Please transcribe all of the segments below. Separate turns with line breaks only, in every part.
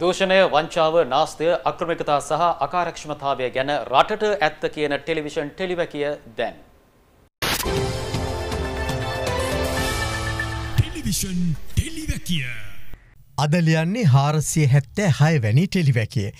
දූෂණය වංචාව නාස්තය අක්‍රමිකතා සහ අකාරක්ෂමතාවය ගැන රටට ඇත්ත කියන ටෙලිවිෂන් ටෙලිවැකිය දැන්. ටෙලිවිෂන් ටෙලිවැකිය. අදලියන්නේ හාරසිය හැත්තෑ හය වැනි ටෙලිවැකිය.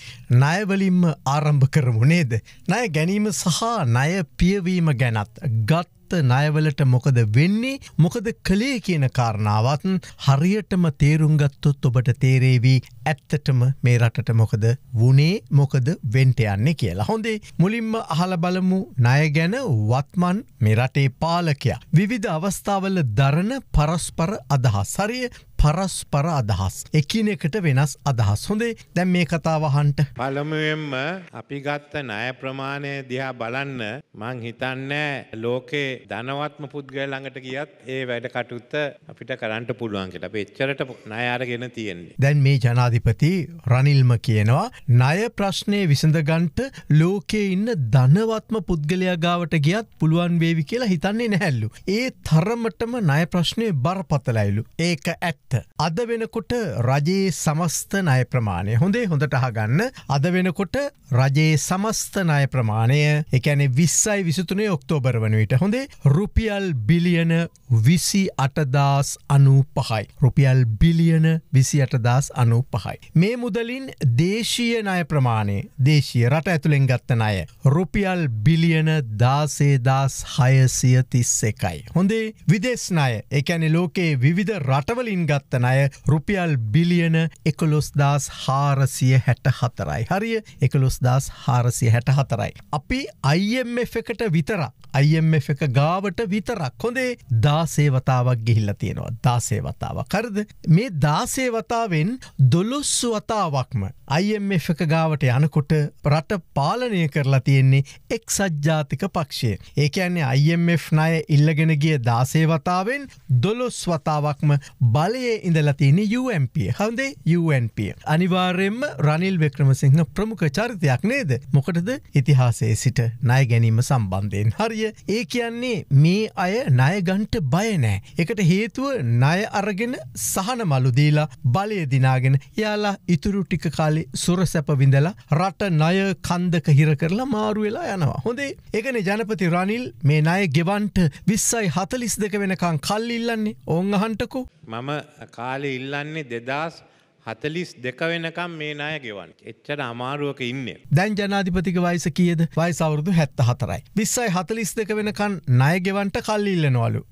නයවලින්ම ආරම්භ කරමු නේද. නය ගැනීම සහ නය පියවීම ගැනත් ගත් ගත්ත ණයවලට මොකද වෙන්නේ මොකද කළේ කියන කාරණාවත් හරියටම තේරුම් ගත්තොත් ඔබට තේරේවි ඇත්තටම මේ රටට මොකද වුණේ මොකද වෙන්ට යන්නේ කියලා. හොඳේ මුලින්ම අහල බලමු ණය ගැන වත්මන් මේ රටේ පාලකයා විවිධ අවස්ථාවල දරන පරස්පර අදහස් හරිය පරස්පර අදහස්. එකිනෙකට වෙනස් අදහස් හොඳේ දැම් මේ කතාවහන්ට. පළමුුවෙන්ම අපි ගත්ත ණය ප්‍රමාණය දිහා බලන්න මං හිතන්නෑ ලෝකේ ධනවත්ම පුද්ගල ළඟට ගියත් ඒ වැඩ කටුත්ත අපිට කරන්නට පුළුවන් කියලා. අපි එච්චරට ණය අරගෙන තියෙන්නේ. දැන් මේ ජනාධිපති රනිල්ම කියනවා ණය ප්‍රශ්නේ විසඳ ගන්නට ලෝකේ ඉන්න ධනවත්ම පුද්ගලයා ගාවට ගියත් පුළුවන් වේවි කියලා හිතන්නේ නැහැලු. ඒ තරමටම ණය ප්‍රශ්නේ බරපතලයිලු. ඒක ඇත්ත. අද වෙනකොට රජයේ සමස්ත ණය ප්‍රමාණය හොඳේ හොඳට අහගන්න. අද වෙනකොට රජයේ සමස්ත ණය ප්‍රමාණය ඒ කියන්නේ 20යි 23 ඔක්තෝබර් වන විට හොඳේ වන්නේ රුපියල් බිලියන විසි අටදස් අනු පහයි. රුපියල් බිලියන විසි අටදස් අනු පහයි. මේ මුදලින් දේශීය නය ප්‍රමාණය දේශීය රට ඇතුළෙන් ගත්තන අය. රුපියල් බිලියන දාසේදස් හයසිය තිස්ස එකයි. හොඳේ විදේශනාය එකැනෙ ලෝකයේ විවිධ රටවලින් ගත්තන අය රුපියල් බිලියන එකොලොස්දස් හාරසිය හැට හතරයි. හරිය එකොලොස්දස් හාරසිය හැට හතරයි. අපි අයිම් එකට විතරක්. IMF එක ගාවට විතරක් හොඳේ දාසේවතාවක් ගිහිල්ල තියෙනවා දාසේවතාව කරද මේ දාසේවතාවෙන් දොලොස්සු වතාවක්ම IMF එක ගාවට යනකොට රට පාලනය කරලා තියෙන්නේ එක් සජ්ජාතික පක්ෂය ඒක ඇන්නේ IMF නය ඉල්ලගෙන ගිය දාසේවතාවෙන් දොලොස් වතාවක්ම බලයේ ඉඳලතින UMP හඳේ UNP අනිවාර්යෙන්ම රනිල් වෙක්‍රමසිංහ ප්‍රමුඛ චරිතයක් නේද මොකටද ඉතිහාසේ සිට නය ගැනීම සම්බන්ධයෙන් හරිය සමාජය ඒ කියන්නේ මේ අය නයගන්ට බයනෑ. එකට හේතුව නය අරගෙන සහන මලුදීලා බලයදිනාගෙන යාලා ඉතුරු ටික කාලෙ සුර සැපවිඳලා රට නය කන්දක හිර කරලා මාරුවෙලා යනවා. හොඳේ එකන ජනපති රනිල් මේ නය ගෙවන්ට විස්සයි හතලිස් දෙක වෙනකං කල්ලඉල්ලන්නේ ඕං අහන්ටකු. මම කාලෙ ඉල්ලන්නේ දෙදස්. හතලිස් දෙක වෙනකම් මේ නාය ගෙවන් එච්චට අමාරුවක ඉන්න. දැන් ජනාධිපතික වයිස කියද වයිසවරුදු හැත්ත හතරයි. විස්සයි හතලිස් දෙක වෙනකන් නයගෙවන්ට කල්ලිල්ලනවලු.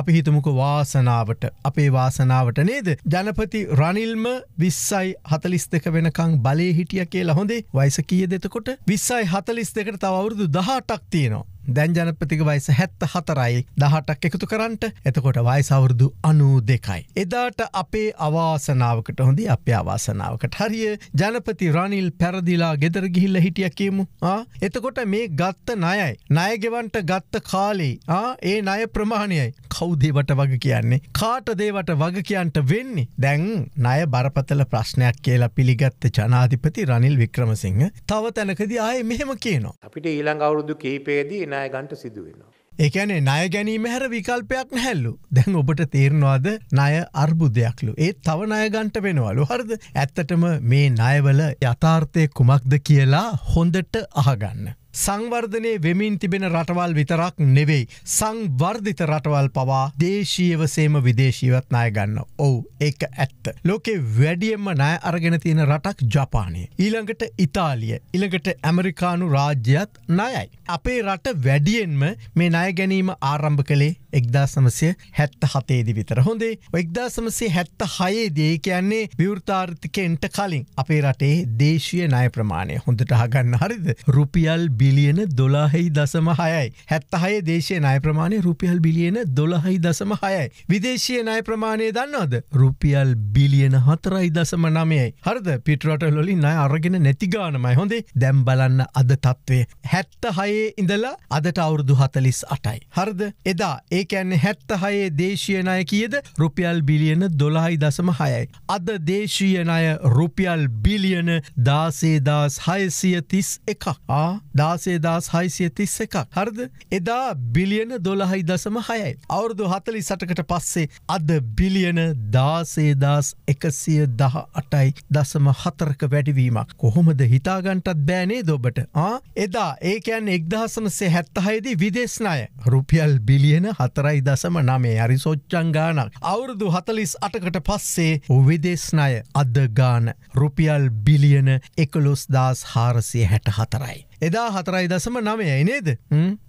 අපි හිතමුක වාසනාවට අපේ වාසනාවට නේද. ජනපති රනිල්ම විස්සයි හතලිස් දෙක වෙනකං බලේ හිටිය කියලා හොඳේ වයිස කිය දෙතකොට විස්සයි හතලිස් දෙකට තවරුදු දහටක් තියෙනවා. දැන් ජනපතික වයිස හැත්ත හතරයි දහටක් එකතු කරන්නට එතකොට වයිසවුරුදු අනූ දෙකයි. එදාට අපේ අවාසනාවකට හොඳ අපේ අවාසනාවකට හරිය ජනපති රනිල් පැරදිලා ගෙදර ගිහිල්ල හිටිය කියමු එතකොට මේ ගත්ත නයයි. නයගෙවන්ට ගත්ත කාලේ ඒ නය ප්‍රමාණයයි කෞදේවට වග කියන්නේ. කාටදේවට වග කියන්ට වෙන්නේ දැන් නය බරපතල ප්‍රශ්නයක් කියලා පිළිගත්ත ජනාධිපති රනිල් වික්‍රමසිංහ තව තැනකද ආය මෙහෙම කියනවා. අපිට ඊළං අවුරුදු කහිපේදී නෑ. ණයගන්ට සිදුවෙනවා. ඒකැනේ ණය ගැනීම හැර විකල්පයක් නැහැල්ලු දැන් ඔබට තේරනවාද ණය අර්බුදයක්ලු ඒ තව ණයගන්ට වෙනවලු හරද ඇත්තටම මේ ණයවල යථාර්ථය කුමක්ද කියලා හොඳට අහගන්න. සංවර්ධනය වෙමින් තිබෙන රටවල් විතරක් නෙවෙයි. සංවර්ධිත රටවල් පවා දේශීවසේම විදේශීවත් නාය ගන්න. ඔවු ඒක ඇත්ත. ලෝකෙ වැඩියම්ම නෑ අරගෙන තියෙන රටක් ජපානය. ඊළඟට ඉතාලිය. ඉළඟට ඇමරිකානු රාජ්‍යයත් නයයි. අපේ රට වැඩියෙන්ම මේ නය ගැනීම ආරම්භ කළේ එක්දා සමසය හැත්ත හතේදි විතර හොඳේ එක්දා සමසේ හැත්ත හයේදේ කියන්නේ විවෘතාර්ථිකෙන්ට කලින් අපේ රටේ දේශය නය ප්‍රමාණය හොඳට හගන්න හරිද රුපියල් බිලියන දොලාහෙයි දසම හයයි හැත්ත හය දේශය නය ප්‍රමාණය රුපියල් බිලියන දොළහයි දසම හයයි විදේශය නය ප්‍රමාණය දන්නවද රුපියල් බිලියන හතරයි දසම නමයයි හරද පිටරට ලොලින් අය අරගෙන නැතිගානමයි හොඳේ දැම් බලන්න අද තත්ත්වය හැත්ත හයේ ඉඳලා අදට අවුරුදු හතලිස් අටයි හරද එදා ඒ ඒකැන්න හැත්තහයේ දේශයනය කියද රුපියල් බිලියන දොළහයි දසම හයයි. අද දේශීයනය රුපියල් බිලියන දාසේදස් හයසිය තිස් එකක් ආ දාසේදස් හයිසිය තිස් එකක් හරද එදා බිලියන දොළහයි දසම හයයි. අවුරුදු හතලි සටකට පස්සේ අද බිලියන දාසේදස් එකසිය දහ අටයි දසම හතරක වැඩිවීමක් කොහොමද හිතාගන්ටත් බෑනේ දොබට ආ එදා ඒකැන් එක්දහසනසේ හැත්තහයිදී විදේශනාය රුපියල් බිලියන හත හතරයි දසම නමේ හරි සොච්චන් ගානක්. අවුරුදු හතලිස් අටකට පස්සේ විදේශනය අදගාන රුපියල් බිලියන එකොලොස්දාස් හාරසිය හැට හතරයි. එදා හතරයි දසම නමයයි නේද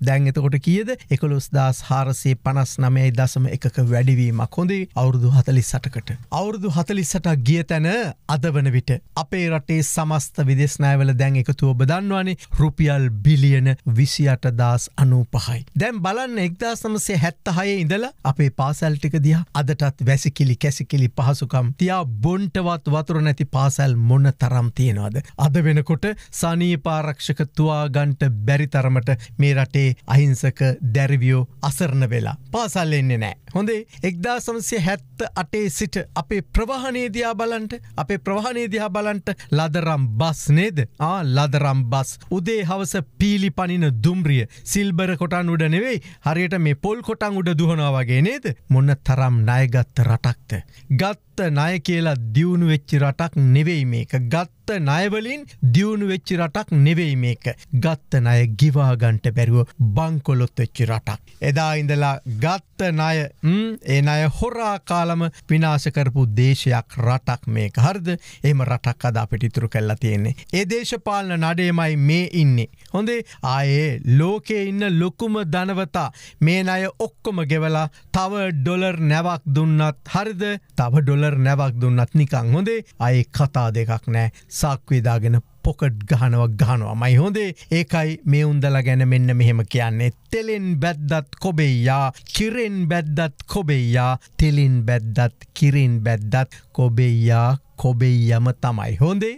දැන් එතකොට කියද එකොළොස් දස් හාරසේ පනස් නමයයි දසම එකක වැඩිවීමක් හොඳේ අවුරුදු හතලි සටකට. අවුරුදු හතලි සටක් ගිය තැන අද වන විට. අපේ රටේ සමස්ත විදෙස්නෑවල දැන් එකතු ඔබ දන්නවානේ රුපියල් බිලියන විසියට දස් අනූ පහයි. දැම් බලන්න එක්දාසමසේ හැත්තහයේ ඉඳලා අපේ පාසැල්ටික දිය අදටත් වැසිකිලි කැසිකිලි පහසුකම් තියා බොන්ටවත් වතුර නැති පාසැල් මොන්න තරම් තියෙනවාද. අද වෙනකොට සනී පාරක්ෂකතු තුවාගන්ට බැරිතරමට මේ රටේ අහිංසක දැරිවියෝ අසරණ වෙලා. පාසල් එන්නේ නෑ. හොඳේ එක්දා සමසය හැත්ත අටේ සිට අපේ ප්‍රවාහනේදයා බලන්ට අපේ ප්‍රවාහනේදයා බලන්ට ලදරම් බස් නේද ආ ලදරම් බස්. උදේ හවස පීලි පනින දුම්රිය සිල්බර කොටන් උඩ නෙවෙයි හරියට මේ පොල් කොටන් උඩ දුහනවාගේ නේද. මොන්න තරම් ණයගත්ත රටක්ත. ගත්ත ගත්ත ණය කියලා දියුණු වෙච්චි රටක් නෙවෙයි මේක. ගත්ත ණයවලින් දියුණු වෙච්චි රටක් නෙවෙයි මේක. ගත්ත ණය ගිවා ගන්නට බැරුව බංකොලොත් වෙච්චි රටක්. එදා ඉඳලා ගත්ත ණය ඒ ණය හොරා කාලම විනාශ කරපු දේශයක් රටක් මේක. හරිද? එහෙම රටක් අද අපිට ඉතුරු කරලා තියෙන්නේ. ඒ දේශපාලන නඩේමයි මේ ඉන්නේ. හොඳේ ආයේ ලෝකේ ඉන්න ලොකුම ධනවතා මේ ණය ඔක්කොම ගෙවලා තව ඩොලර් නැවක් දුන්නත් හරිද? තව ඩොලර් ඩොලර් නැවක් දුන්නත් නිකං හොඳේ අය කතා දෙකක් නෑ සාක්වේදාගෙන පොකට් ගහනවක් ගහනවා මයි හොඳේ ඒකයි මේ උන්දල ගැන මෙන්න මෙහෙම කියන්නේ තෙලෙන් බැද්දත් කොබෙයියා කිරෙන් බැද්දත් කොබෙයියා තෙලින් බැද්දත් කිරින් බැද්දත් කොබෙයියා කොබෙයියම තමයි හොඳේ.